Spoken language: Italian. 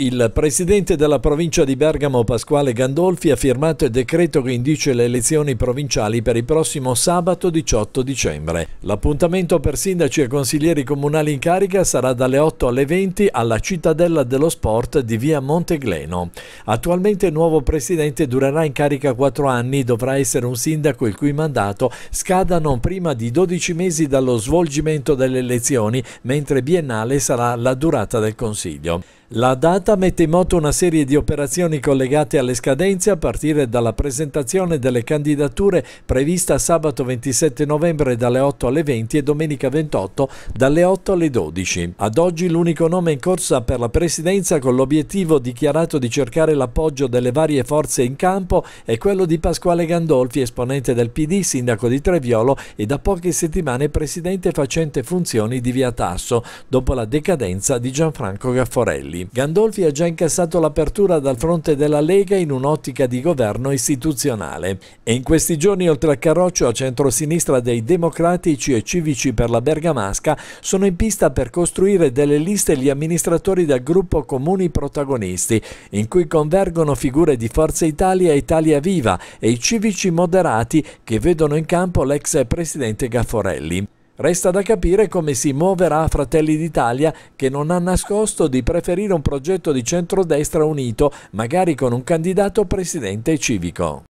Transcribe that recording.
Il presidente della provincia di Bergamo Pasquale Gandolfi ha firmato il decreto che indice le elezioni provinciali per il prossimo sabato 18 dicembre. L'appuntamento per sindaci e consiglieri comunali in carica sarà dalle 8 alle 20 alla Cittadella dello Sport di via Montegleno. Attualmente il nuovo presidente durerà in carica 4 anni, dovrà essere un sindaco il cui mandato scada non prima di 12 mesi dallo svolgimento delle elezioni, mentre biennale sarà la durata del consiglio. La data mette in moto una serie di operazioni collegate alle scadenze a partire dalla presentazione delle candidature prevista sabato 27 novembre dalle 8 alle 20 e domenica 28 dalle 8 alle 12. Ad oggi l'unico nome in corsa per la presidenza con l'obiettivo dichiarato di cercare l'appoggio delle varie forze in campo è quello di Pasquale Gandolfi, esponente del PD, sindaco di Treviolo e da poche settimane presidente facente funzioni di Via Tasso, dopo la decadenza di Gianfranco Gafforelli. Mondiali. Gandolfi ha già incassato l'apertura dal fronte della Lega in un'ottica di governo istituzionale. E in questi giorni, oltre a carroccio a centrosinistra dei democratici e civici per la Bergamasca, sono in pista per costruire delle liste gli amministratori del gruppo Comuni Protagonisti, in cui convergono figure di Forza Italia e Italia Viva e i civici moderati che vedono in campo l'ex presidente Gafforelli. Resta da capire come si muoverà Fratelli d'Italia che non ha nascosto di preferire un progetto di centrodestra unito, magari con un candidato presidente civico.